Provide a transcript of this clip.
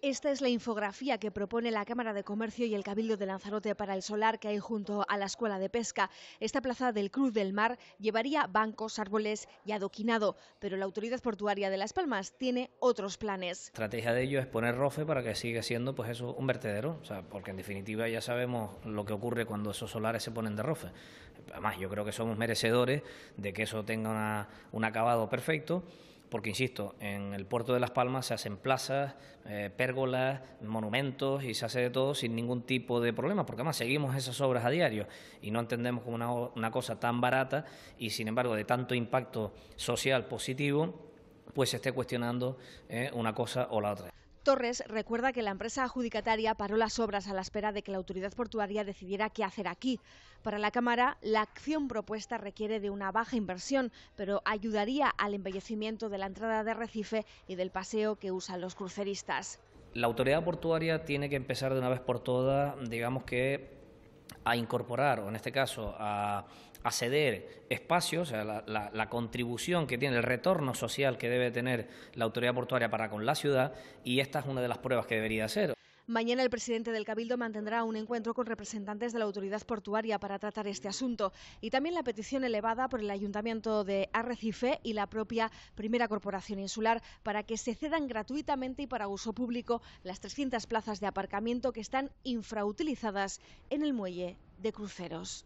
Esta es la infografía que propone la Cámara de Comercio y el Cabildo de Lanzarote para el solar que hay junto a la Escuela de Pesca. Esta plaza del Cruz del Mar llevaría bancos, árboles y adoquinado, pero la autoridad portuaria de Las Palmas tiene otros planes. La estrategia de ello es poner rofe para que siga siendo pues eso un vertedero, porque en definitiva ya sabemos lo que ocurre cuando esos solares se ponen de rofe. Además, yo creo que somos merecedores de que eso tenga un acabado perfecto porque insisto, en el puerto de Las Palmas se hacen plazas, eh, pérgolas, monumentos y se hace de todo sin ningún tipo de problema, porque además seguimos esas obras a diario y no entendemos como una, cosa tan barata y sin embargo de tanto impacto social positivo, pues se esté cuestionando eh, una cosa o la otra. Torres recuerda que la empresa adjudicataria paró las obras a la espera de que la autoridad portuaria decidiera qué hacer aquí. Para la Cámara, la acción propuesta requiere de una baja inversión, pero ayudaría al embellecimiento de la entrada de Recife y del paseo que usan los cruceristas. La autoridad portuaria tiene que empezar de una vez por todas, digamos que a incorporar, o en este caso a, ceder espacios, o sea, la, contribución que tiene, el retorno social que debe tener la autoridad portuaria para con la ciudad, y esta es una de las pruebas que debería hacer. Mañana el presidente del Cabildo mantendrá un encuentro con representantes de la autoridad portuaria para tratar este asunto y también la petición elevada por el Ayuntamiento de Arrecife y la propia Primera Corporación Insular para que se cedan gratuitamente y para uso público las 300 plazas de aparcamiento que están infrautilizadas en el muelle de cruceros.